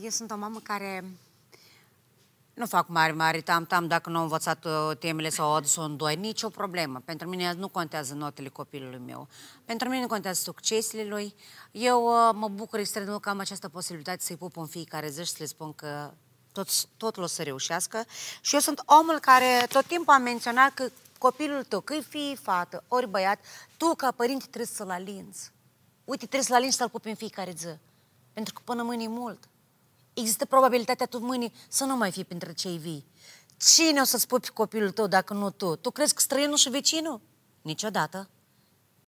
Eu sunt o mamă care nu fac mari, mari tam-tam dacă nu am învățat uh, temele sau au adus-o în doi. Nici o problemă. Pentru mine nu contează notele copilului meu. Pentru mine nu contează succesele lui. Eu uh, mă bucur extrem de mult că am această posibilitate să-i pup în fiecare zi și să le spun că tot, totul o să reușească. Și eu sunt omul care tot timpul am menționat că copilul tău, că fi fată, ori băiat, tu ca părinte trebuie să-l alinzi. Uite, trebuie să-l alinzi să-l pupi în fiecare zi. Pentru că până mâine e mult. Există probabilitatea tu mâine să nu mai fii printre cei vii. Cine o să-ți pupi copilul tău dacă nu tu? Tu crezi că străinul și vecinul? Niciodată.